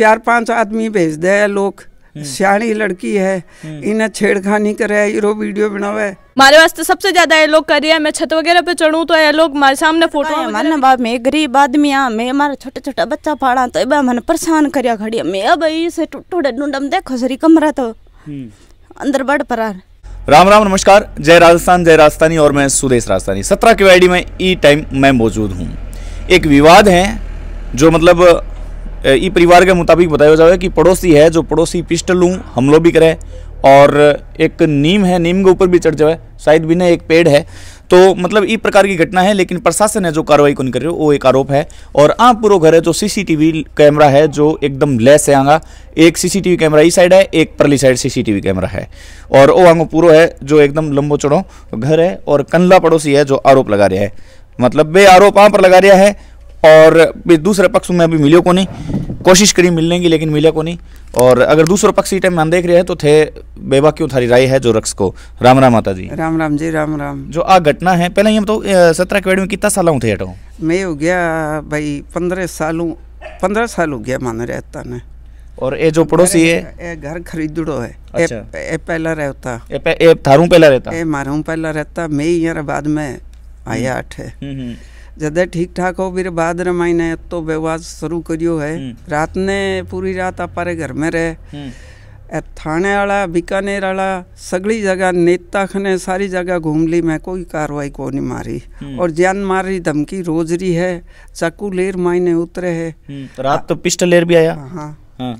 चार पांच आदमी भेज दे लोग हम्म। सियाणी लड़की है हम्म। इन्हें छेड़खानी करे हीरो वीडियो बनावे मारे वास्ते सबसे ज्यादा ये लोग कर रहे हैं मैं छत वगैरह पे चढ़ू तो ये लोग मारे सामने फोटो हमारे बाप मैं गरीब आदमी हाँ मैं हमारा छोटा छोटा बच्चा फाड़ा तो अब मैंने परेशान करिया खड़ी मैं अब इसे टूटे डूडम देखो सरी कमरा तो हम्म। अंदर बड़ परार राम राम नमस्कार जय राजस्थान जय राजस्थानी और मैं सुदेश राजस्थानी सत्रह की वाईडी में ई टाइम मैं मौजूद हूँ एक विवाद है जो मतलब ई परिवार के मुताबिक बताया जाए कि पड़ोसी है जो पड़ोसी पिस्टल लूँ हमलो भी करे और एक नीम है नीम के ऊपर भी चढ़ जाए शायद बिना एक पेड़ है तो मतलब इस प्रकार की घटना है लेकिन प्रशासन ने जो कार्रवाई कौन कर रही हो वो एक आरोप है और आप हाँ, पूरा घर है जो सीसीटीवी कैमरा है जो एकदम लेस है आगा एक सीसीटीवी कैमरा इस साइड है एक परली साइड सीसीटीवी कैमरा है और वो आगो पूरा है जो एकदम लंबो चढ़ो घर है और कनला पड़ोसी है जो आरोप लगा रहा है मतलब बे आरोप वहाँ पर लगा रहा है और दूसरे पक्ष में अभी मिलियो को नहीं कोशिश करी मिलने की लेकिन मिले को नहीं और अगर दूसरा पक्ष टाइम मान देख रहे हैं तो थे बेबा क्यों थारी राय है जो रक्स को राम राम माता जी राम राम जी राम राम जो आ घटना है पहले हम तो सत्रह के में कितना साल हूँ थे हटो मैं हो गया भाई पंद्रह साल पंद्रह साल हो गया मान रहता ने और ये जो पड़ोसी है ये घर खरीदड़ो है अच्छा। पहला रहता ए, ए थारू पहला रहता ए मारू पहला रहता मैं ही यार बाद में आया हम्म। आठ हम्म, हम्म। જદે ઠીક ઠાક હો બીર तो व्यवहार शुरू करियो है हम्म। रात ने पूरी रात आप घर में रहे हम्म। थाने वाला बीकानेर वाला सगड़ी जगह नेता खने सारी जगह घूम ली मैं कोई कार्रवाई को नहीं मारी हम्म। और जान मार रही धमकी रोज रही है चाकू लेर मायने उतरे है रात तो पिस्टल लेर भी आया हाँ, हाँ।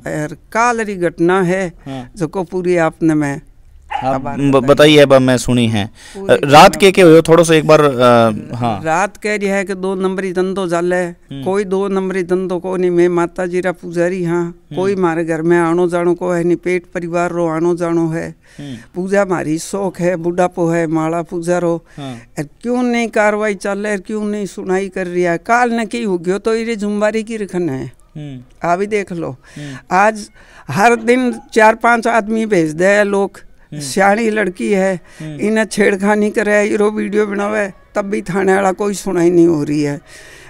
कालरी घटना है हाँ। जो को पूरी आपने मैं हाँ, बताइए अब मैं सुनी है रात के के हुए थोड़ा सा एक बार आ, हाँ रात के जो है कि दो नंबरी धंधो जाले हम्म। कोई दो नंबरी धंधो को नहीं मैं माता जी रा पुजारी हाँ हम्म। कोई मारे घर में आनो जानो को है नहीं पेट परिवार रो आनो जानो है हम्म। पूजा मारी शोक है बुढ़ापो है माला पूजा रो हाँ। क्यों नहीं कार्रवाई चल रहा है क्यों नहीं सुनाई कर रही है काल न की हो गयो तो ये जुम्बारी की रखन है आ भी देख लो आज हर दिन चार पांच आदमी भेज दे लोग ਸਿਆਣੀ हम्म। लड़की है हम्म। इन्हें छेड़खानी करे ਹੀਰੋ ਵੀਡੀਓ ਬਣਾਵੇ तब भी थाने वाला कोई सुनाई नहीं हो रही है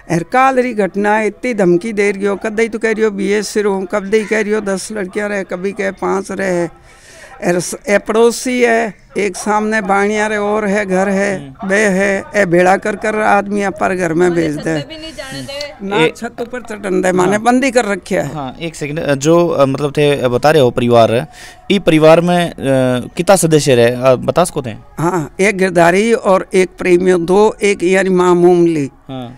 हरकाल रही घटना इतनी धमकी दे रही हो कद ही तो कह रही हो बी एस सिर हो कब ही कह रही हो दस लड़कियां रहे कभी कहे पांच रहे पड़ोसी है एक सामने बाणिया रे और है घर है हम्म। बे है ए बेड़ा कर कर आदमी पर घर में भेज दे छत ऊपर चटन दे हाँ। माने हाँ, बंदी कर रखे है हाँ एक सेकंड जो मतलब थे बता रहे हो परिवार ई परिवार में कितना सदस्य रहे बता सको थे हाँ एक गिरधारी और एक प्रेमियों दो एक यानी मामूमली हाँ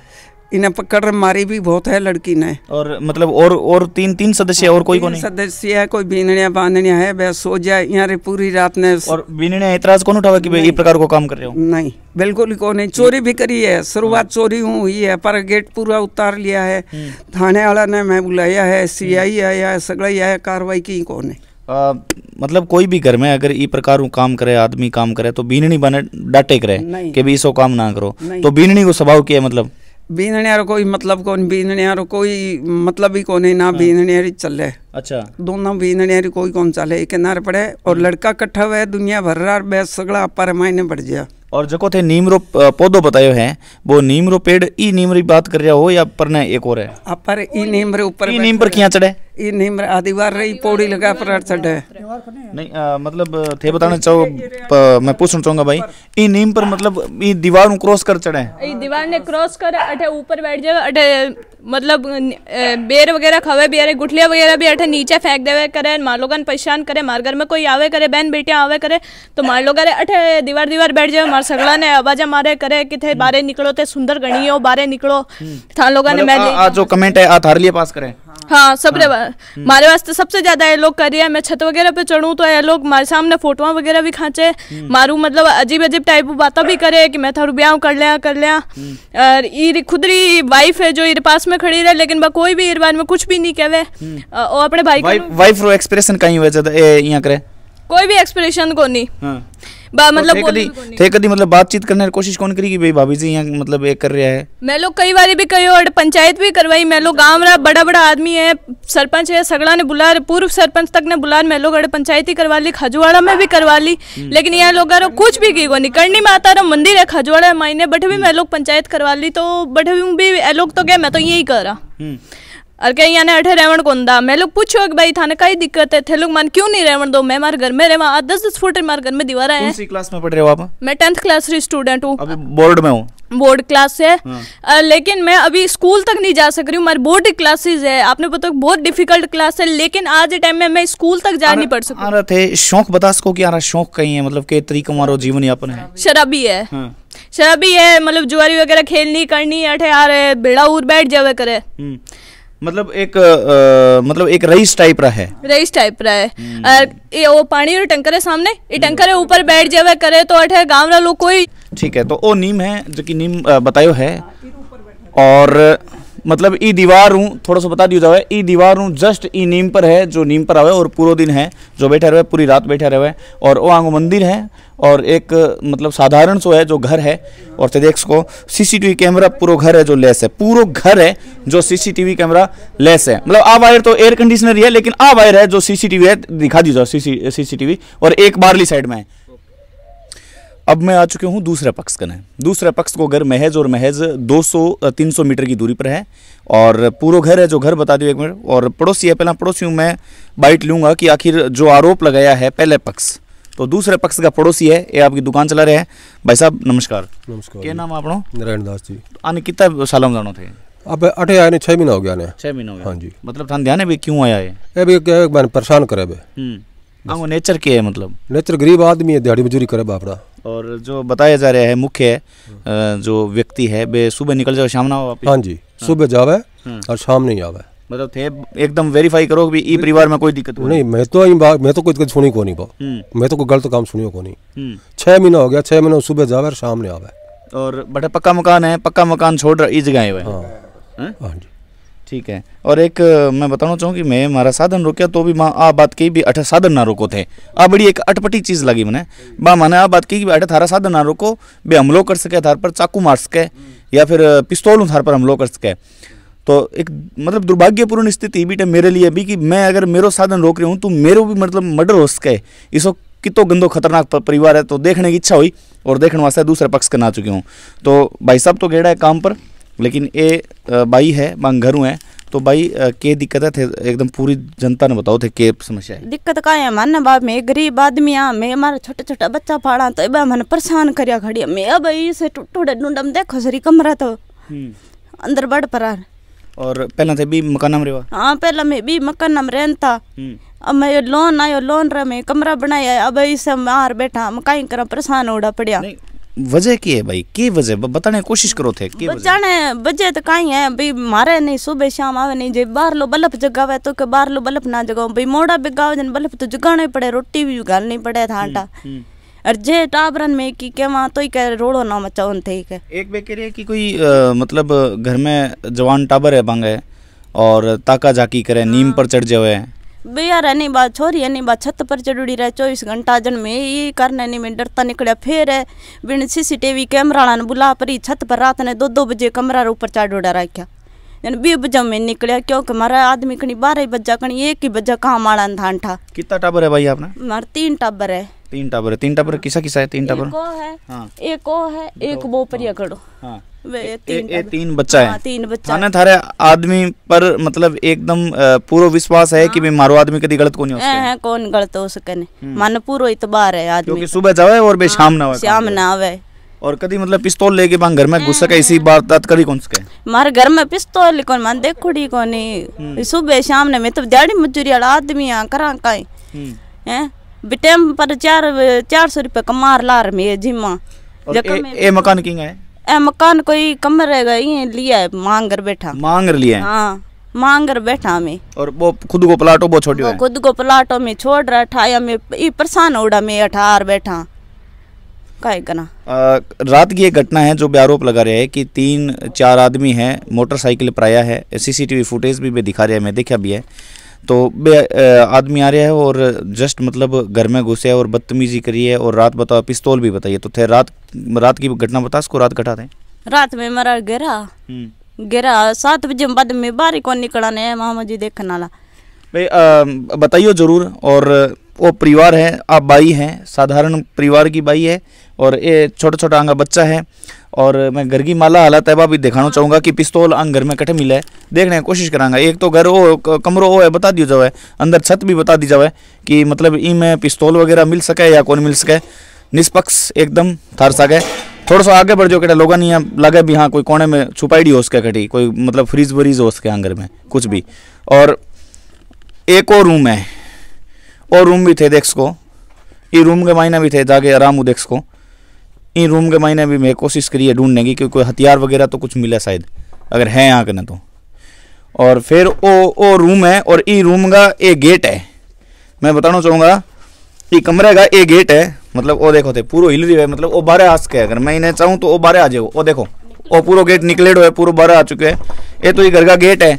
इन्हें पकड़ मारी भी बहुत है लड़की ने और मतलब और और तीन तीन सदस्य और कोई कोई सदस्य है कोई बीनिया बांधनिया है वह सो जाए यहाँ पूरी रात ने और बीनिया इतराज कौन उठावा की भाई प्रकार को काम कर रहे हो नहीं बिल्कुल को नहीं चोरी भी करी है शुरुआत हम्म। चोरी हुई है पर गेट पूरा उतार लिया है हम्म। थाने वाला ने मैं बुलाया है सी आई आया है सगड़ा आया कार्रवाई की कौन है आ, मतलब कोई भी घर में अगर ई प्रकार काम करे आदमी काम करे तो बीननी बने डाटे करे कि भी इसो काम ना करो तो बीननी को स्वभाव क्या है मतलब बीनने यार कोई मतलब कौन बीनने यार कोई मतलब ही कौन है ना हाँ। बीनने यार चले अच्छा दोनों बीनने यार कोई कौन चले एक किनारे पड़े और हाँ। लड़का कट्ठा हुआ है दुनिया भर रहा बे सगड़ा अपर मायने बढ़ जाए और जको थे नीम रो पौधो बतायो है वो नीम रो पेड़ ई नीम री बात कर रहा हो या पर ना एक और है आप पर ई नीम रे ऊपर ई नीम पर क्या चढ़े ई नीम रे आदिवार रे पौड़ी लगा पर चढ़े नहीं आ, मतलब थे बताना चाहो मैं पूछना चाहूंगा भाई ई नीम पर मतलब ई दीवार क्रॉस कर चढ़े ई दीवार ने क्रॉस कर अठे ऊपर बैठ जावे अठे मतलब बेर वगैरह खवे बेर गुठलिया वगैरह भी अठे नीचे फेंक देवे करे लोग परेशान करे मार घर में कोई आवे करे बहन बेटिया आवे करे तो मार लोग अठे दीवार दीवार बैठ जाए मार सगला ने आवाजा मारे करे कि थे बारे निकलो ते सुंदर गणी हो बारे निकलो हम्म। था लोग ने मतलब मैं जो कमेंट है आ लिए पास करें हाँ सबरे हाँ, हम्म। मारे वास्ते सबसे ज्यादा ये लोग करिए मैं छत वगैरह पे चढ़ूँ तो ये लोग मारे सामने फोटो वगैरह भी खाचे हम्म। मारू मतलब अजीब अजीब टाइप बात भी करे कि मैं थारू ब्याह कर लिया कर लिया हम्म। और ईर खुद री वाइफ है जो ईर पास में खड़ी रहे लेकिन कोई भी ईर बार में कुछ भी नहीं कहे और अपने भाई वाइफ रो एक्सप्रेशन कहीं हुआ कोई भी एक्सप्रेशन को नहीं हाँ। तो मतलब तो कदी थे कदी मतलब बातचीत करने की कोशिश कौन करेगी भाई भाभी जी यहाँ मतलब एक कर रहा है मैं लोग कई बार भी कही और पंचायत भी करवाई मैं लोग गाँव रहा बड़ा बड़ा आदमी है सरपंच है सगड़ा ने बुला पूर्व सरपंच तक ने बुला मैं लोग पंचायत ही करवा ली खजुआड़ा में भी करवा ली हम्म। लेकिन यहाँ लोग कुछ भी की कोनी करनी में रहा मंदिर है खजुआड़ा मायने बट मैं हम्म। लोग पंचायत करवा ली तो बट भी लोग तो गए मैं तो यही कर रहा हूँ हम्म। और कहीं यानी अठे रहन को दा मैं लोग पूछो भाई थाने कई दिक्कत है थे लोग मान क्यों नहीं रहन दो मैं मार घर में रहवा दस दस फुट मार घर में दीवार है कौन सी क्लास में पढ़ रहे हो आप मैं टेंथ क्लास की स्टूडेंट हूँ बोर्ड में हूँ बोर्ड क्लास है हाँ। लेकिन मैं अभी स्कूल तक नहीं जा सक रही हूँ मेरी बोर्ड क्लासेज है आपने पता बहुत डिफिकल्ट क्लास है लेकिन आज के टाइम में मैं स्कूल तक जा नहीं पढ़ सकूँ थे शौक बता सको की आरा शौक कहीं है मतलब के तरीका मारो जीवन यापन है शराबी है हाँ। शराबी है मतलब जुआरी वगैरह खेलनी करनी अठे यार बेड़ा उठ बैठ जावे करे हम्म। मतलब एक आ, मतलब एक रईस टाइप रहा है रईस टाइप रहा है ये वो पानी रो टंकर है सामने ये टंकर है ऊपर बैठ जावे करे तो अठे गांव रा लोग कोई ठीक है तो ओ नीम है जो कि नीम बतायो है और मतलब ई दीवार हूँ थोड़ा सा बता दिया जाए ई दीवार हूँ जस्ट ई नीम पर है जो नीम पर आवे और पूरा दिन है जो बैठे रहे पूरी रात बैठे रहे और वो आंगो मंदिर है और एक मतलब साधारण सो है जो घर है और ते देख सको सीसीटीवी कैमरा पूरा घर है जो लेस है पूरा घर है जो सीसीटीवी कैमरा लेस है मतलब आ वायर तो एयर कंडीशनर ही है लेकिन आ वायर है जो सीसीटीवी है दिखा दीजिए सीसीटीवी और एक बारली साइड में है अब मैं आ चुके हूँ दूसरे पक्ष कने दूसरे पक्ष को घर महज और महज 200 सौ मीटर की दूरी पर है और पूरा घर है जो घर बता दियो एक मिनट और पड़ोसी है पहला पड़ोसी हूँ मैं बाइट लूँगा कि आखिर जो आरोप लगाया है पहले पक्ष तो दूसरे पक्ष का पड़ोसी है ये आपकी दुकान चला रहे हैं भाई साहब नमस्कार नमस्कार क्या नाम आप नारायण दास जी आने कितना सालों में थे अब अठे आए छह महीना हो गया छह महीना हो गया हाँ जी मतलब ध्यान है भी क्यों आया है परेशान करे आंगो नेचर के है मतलब नेचर गरीब आदमी है दिहाड़ी मजूरी करे बापड़ा और जो बताया जा रहा है मुख्य जो व्यक्ति है वे सुबह निकल जाओ शाम ना हो हाँ जी हाँ। सुबह जावे हाँ। और शाम नहीं आवे मतलब थे एकदम वेरीफाई करो कि ई परिवार में कोई दिक्कत हो नहीं मैं तो मैं तो कोई दिक्कत सुनी को नहीं पाओ हम्म। मैं तो कोई गलत काम सुनियो को नहीं हम्म। छह महीना हो गया छह महीना सुबह जावे और शाम नहीं आवे और बटे पक्का मकान है पक्का मकान छोड़ रहा इस जगह हाँ।, हाँ जी ठीक है और एक मैं बताना चाहूँ कि मैं हमारा साधन रोकिया तो भी माँ आ बात कही भी अठ साधन ना रोको थे आ बड़ी एक अटपटी चीज़ लगी मैंने माँ मैंने आ बात कही कि अठ थारा साधन ना रोको भी हमलो कर सके थार पर चाकू मार सके हम्म। या फिर पिस्तौल थार पर हमलो कर सके तो एक मतलब दुर्भाग्यपूर्ण स्थिति भी मेरे लिए भी कि मैं अगर मेरे साधन रोक रही हूँ तो मेरे भी मतलब मर्डर हो सके इसको कितो गंदो खतरनाक परिवार है तो देखने की इच्छा हुई और देखने वास्ते दूसरे पक्ष के ना चुके हूँ तो भाई साहब तो गेड़ा है काम पर लेकिन ये बाई है मांग घर है तो भाई के दिक्कत थे एकदम पूरी जनता ने बताओ थे के समस्या है दिक्कत का है माने बाप मैं गरीब आदमी हाँ मैं हमारा छोटा छोटा बच्चा पाड़ा तो अब मैंने परेशान करिया खड़िया मैं अब इसे टूटोड़े डूडम देखो सरी कमरा तो हम्म। अंदर बढ़ परार और पहला थे भी मकान में रेवा हाँ पहला मैं भी मकान में रहता हम्म। अब मैं लोन आयो लोन रहा मैं कमरा बनाया अब इसे मार बैठा हम कहीं करा परेशान उड़ा पड़िया वजह की है भाई की वजह बताने की कोशिश करो थे की जाने वजह तो कहीं है भाई मारे नहीं सुबह शाम आवे नहीं जे बाहर लो बल्ब जगावे तो के बाहर लो बल्ब ना जगाओ भाई मोड़ा गाव जन बल्ब तो जगाने पड़े रोटी भी गालनी पड़े थाटा हम्म, और हम्म। जे टाबरन में की के वहां तो ही कह रोड़ो ना मचाउन थे के एक बे कह रही है कि कोई आ, मतलब घर में जवान टाबर है बांगे और ताका जाकी करे नीम हाँ। पर चढ़ जावे बेयर है नहीं बात छोरी है नहीं बात छत पर चढ़ुड़ी रहे चौबीस घंटा जन में ये करने नहीं मैं डरता निकला फिर है बिन सीसीटीवी कैमरा ने बुला पर छत पर रात ने दो दो बजे कमरा ऊपर चढ़ उड़ा रखा जन बी बजा में निकलिया क्योंकि हमारा आदमी कहीं बारह बजा कहीं एक ही बजा कहाँ माड़ा धान था कितना टाबर है भाई आपने हमारे तीन टाबर है तीन टाबर है तीन टाबर किसा किसा है तीन टाबर एक ओ है एक वो परिया करो हाँ ए, ए, तीन बच्चा हाँ, है तीन बच्चा थाने हाँ थारे आदमी पर मतलब एकदम पूरा विश्वास है कि हाँ। भी मारो आदमी कभी गलत को नहीं हो है कौन गलत हो सके हम्म। मन पूरा इतबार है आदमी क्योंकि सुबह जावे और बे शाम ना आवे शाम ना आवे और कभी मतलब पिस्तौल लेके वहां घर में घुस सके इसी बात तक कभी कौन सके मार घर में पिस्तौल कौन मान देखोड़ी कोनी हम्म। सुबह शाम ने मैं तो दाड़ी मजदूरी वाला आदमी हां करा काए हम्म। हैं बिटेम पर चार चार सौ रुपये कमार लार में जिम्मा ए, ए मकान किंग है ए मकान कोई कमर रहेगा ये लिया है मांगर बैठा मांगर लिया है हाँ मांगर बैठा में और वो खुद को प्लाटो बहुत छोटी है खुद को प्लाटो में छोड़ रहा था या में परेशान उड़ा में अठार बैठा काय करना रात की एक घटना है जो भी आरोप लगा रहे हैं कि तीन चार आदमी हैं मोटरसाइकिल पर आया है सीसीटीवी फुटेज भी, भी दिखा रहे हैं मैं देखा भी है तो बे आदमी आ रहा है और जस्ट मतलब घर में घुसे है और बदतमीजी करी है और रात बताओ पिस्तौल भी बताइए तो थे रात रात की घटना बता उसको रात घटा दे रात में मरा गिरा हम्म। गिरा सात बजे बाद में बारी कौन निकला नहीं मामा जी देखने ला बताइयो जरूर और वो परिवार है आप बाई हैं साधारण परिवार की बाई है और ये छोटा छोटा आंगा बच्चा है और मैं घर की माला हालत है भी दिखाना चाहूँगा कि पिस्तौल अंग घर में कटे मिला है देखने की कोशिश करांगा एक तो घर वो कमरो ओ है बता दियो जावे अंदर छत भी बता दी जावे कि मतलब में पिस्तौल वगैरह मिल सके या कौन मिल सके निष्पक्ष एकदम थार सके थोड़ा सा आगे बढ़ जाओ कटे लोगों नहीं लगे भी हाँ कोई कोने में छुपाई डी हो सके कटी कोई मतलब फ्रीज व्रिज हो सके घर में कुछ भी और एक और रूम है और रूम भी थे देख सको ये रूम के मायने भी थे जाके आराम देख सको इन रूम के मायने भी मैं कोशिश करी है ढूंढने की क्योंकि हथियार वगैरह तो कुछ मिला शायद अगर है यहाँ के ना तो और फिर ओ ओ रूम है और ई रूम का ए गेट है मैं बताना चाहूँगा ये कमरे का ए गेट है मतलब ओ देखो थे पूरा हिल रही है मतलब वो बारह आ सके अगर मैं इन्हें चाहूँ तो वो बारह आ जाए वो देखो वो पूरा गेट निकले है पूरा बारह आ चुके हैं ये तो ये घर का गेट है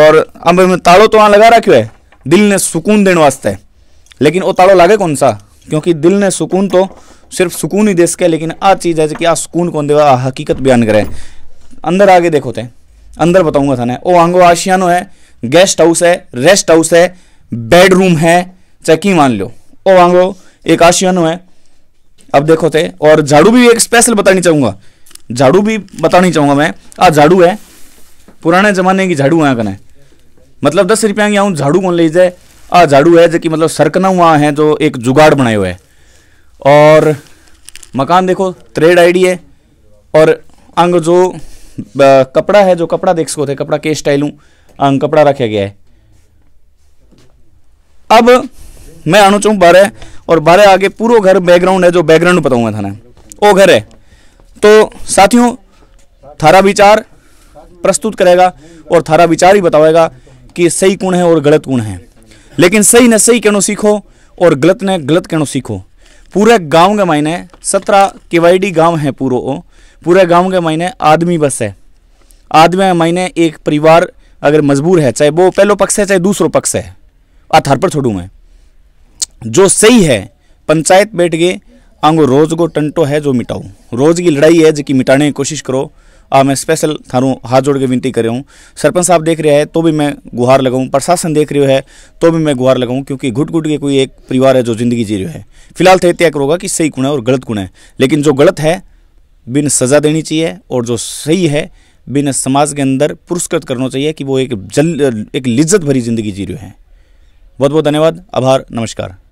और अब ताड़ो तो वहाँ लगा क्यों है दिल ने सुकून देने वास्ते लेकिन वो ताड़ो लागे कौन सा क्योंकि दिल ने सुकून तो सिर्फ सुकून ही दे सके लेकिन आ चीज़ है कि आ हाँ, सुकून कौन देगा हाँ, हकीकत बयान करे अंदर आगे देखो थे अंदर बताऊंगा थाने ओ आंगो आशियानो है गेस्ट हाउस है रेस्ट हाउस है बेडरूम है चेक मान लो ओ आंगो एक आशियानो है अब देखो थे और झाड़ू भी एक स्पेशल बतानी चाहूंगा झाड़ू भी बतानी चाहूंगा मैं आ हाँ, झाड़ू है पुराने ज़माने की झाड़ू है कने मतलब दस रुपया की झाड़ू कौन ले जाए आ झाड़ू है जो कि मतलब सरकना हुआ है जो एक जुगाड़ बनाए हुए है और मकान देखो ट्रेड आईडी है और अंग जो कपड़ा है जो कपड़ा देख सको थे कपड़ा के स्टाइलू अंग कपड़ा रखा गया है अब मैं आना चाहूँ बारह और बारह आगे पूरा घर बैकग्राउंड है जो बैकग्राउंड बताऊंगा थाना वो घर है तो साथियों थारा विचार प्रस्तुत करेगा और थारा विचार ही बताएगा कि सही कौन है और गलत कौन है लेकिन सही ने सही कहना सीखो और गलत ने गलत कहना सीखो पूरे गांव के मायने सत्रह केवाईडी गांव है पूरो ओ पूरे गांव के मायने आदमी बस है आदमी के मायने एक परिवार अगर मजबूर है चाहे वो पहलो पक्ष है चाहे दूसरो पक्ष है आधार पर छोड़ू मैं जो सही है पंचायत बैठ गए आंगो रोज को टंटो है जो मिटाऊ रोज की लड़ाई है कि मिटाने की कोशिश करो आ, मैं स्पेशल थारू हाथ जोड़ के विनती कर रहा हूँ सरपंच साहब देख रहा है तो भी मैं गुहार लगाऊँ प्रशासन देख रहे है तो भी मैं गुहार लगाऊँ क्योंकि घुट घुट के कोई एक परिवार है जो जिंदगी जी रहा है फिलहाल तो तय करोगा कि सही गुण है और गलत गुण है लेकिन जो गलत है बिन सज़ा देनी चाहिए और जो सही है बिन समाज के अंदर पुरस्कृत करना चाहिए कि वो एक जल एक लिज्जत भरी जिंदगी जी रहे हैं बहुत बहुत धन्यवाद आभार नमस्कार